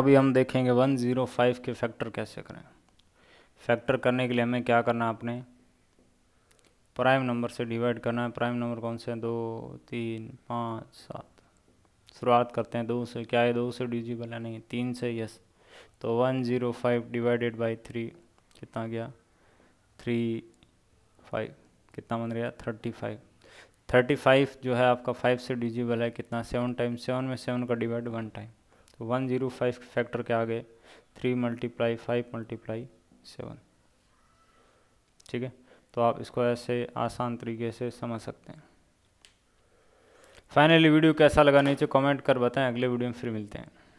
अभी हम देखेंगे वन ज़ीरो फाइव के फैक्टर कैसे करें फैक्टर करने के लिए हमें क्या करना है अपने प्राइम नंबर से डिवाइड करना है प्राइम नंबर कौन से हैं दो तीन पाँच सात शुरुआत करते हैं दो से क्या है दो से डिजिबल है नहीं तीन से यस तो one zero five divided by three कितना गया थ्री फाइव कितना बन गया थर्टी फाइव थर्टी फाइव जो है आपका फाइव से डिजिबल है कितना सेवन टाइम सेवन में सेवन का divide one time one zero five factor के आगे three multiply five multiply seven ठीक है तो आप इसको ऐसे आसान तरीके से समझ सकते हैं फाइनली वीडियो कैसा लगा नीचे कमेंट कर बताएं अगले वीडियो में फिर मिलते हैं